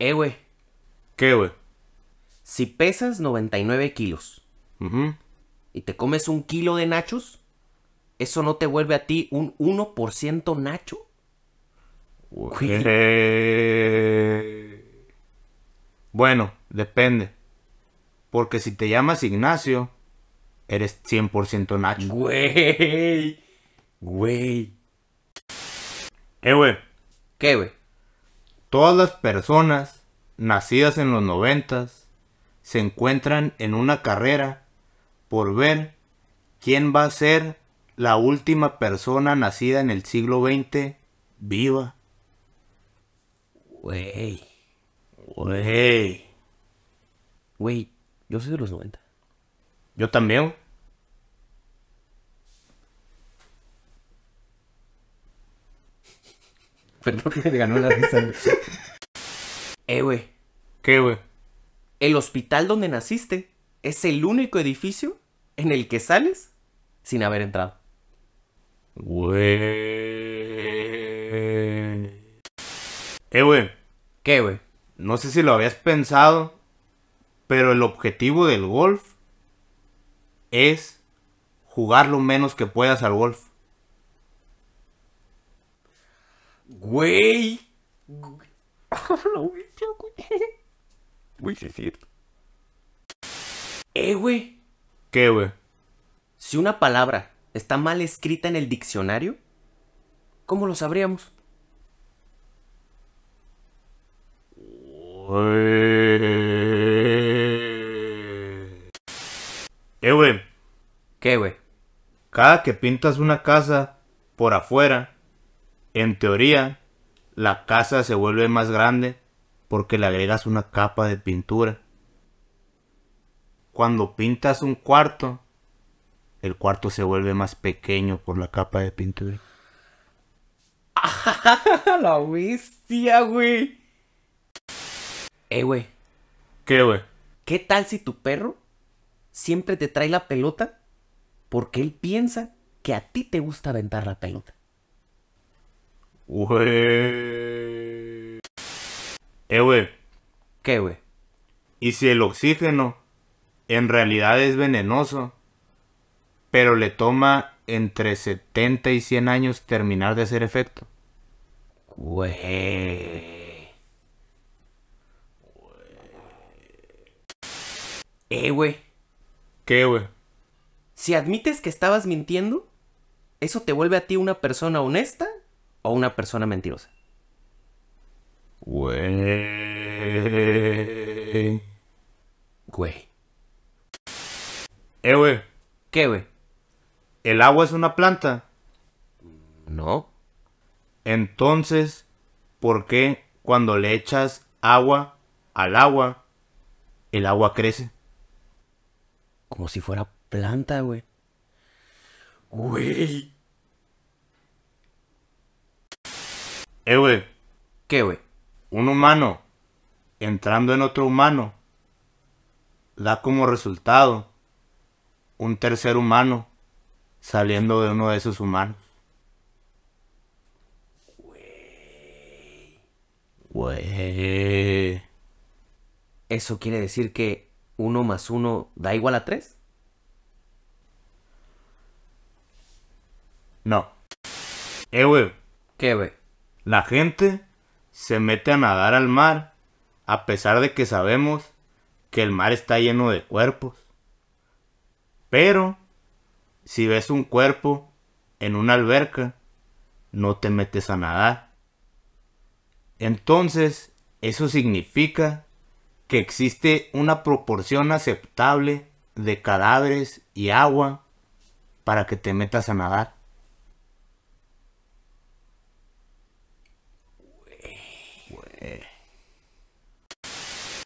Eh, güey. ¿Qué, güey? Si pesas 99 kilos y te comes un kilo de nachos, ¿eso no te vuelve a ti un 1% nacho? Güey. Bueno, depende. Porque si te llamas Ignacio, eres 100% Nacho. Güey. Güey. Eh, güey. ¿Qué, güey? Todas las personas nacidas en los noventas se encuentran en una carrera por ver quién va a ser la última persona nacida en el siglo XX viva. Wey. Wey. Wey, yo soy de los 90. Yo también. Perdón que te ganó la risa. eh, güey. ¿Qué, güey? El hospital donde naciste es el único edificio en el que sales sin haber entrado. Güey. Eh, güey. ¿Qué, güey? No sé si lo habías pensado, pero el objetivo del golf es jugar lo menos que puedas al golf. Güey. Güey, sí es cierto. Eh, güey. ¿Qué, güey? Si una palabra está mal escrita en el diccionario, ¿cómo lo sabríamos? Eh, güey. ¿Qué, güey? Cada que pintas una casa por afuera, en teoría, la casa se vuelve más grande porque le agregas una capa de pintura. Cuando pintas un cuarto, el cuarto se vuelve más pequeño por la capa de pintura. la bestia, güey. Eh, güey. ¿Qué, güey? ¿Qué tal si tu perro siempre te trae la pelota porque él piensa que a ti te gusta aventar la pelota? Güey. Eh, güey. ¿Qué, güey? ¿Y si el oxígeno en realidad es venenoso, pero le toma entre 70 y 100 años terminar de hacer efecto? Güey. Eh, güey. ¿Qué, güey? Si admites que estabas mintiendo, ¿eso te vuelve a ti una persona honesta o una persona mentirosa? Güey. Güey. Eh, güey. ¿Qué, güey? ¿El agua es una planta? No. Entonces, ¿por qué cuando le echas agua al agua, el agua crece? Como si fuera planta, güey. Güey. Eh, ¿Qué, wey? Un humano entrando en otro humano da como resultado un tercer humano saliendo de uno de esos humanos. Wey Wey ¿Eso quiere decir que uno más uno da igual a tres? No. Eh, ¿Qué, wey? La gente se mete a nadar al mar a pesar de que sabemos que el mar está lleno de cuerpos. Pero si ves un cuerpo en una alberca, no te metes a nadar. Entonces, eso significa que existe una proporción aceptable de cadáveres y agua para que te metas a nadar.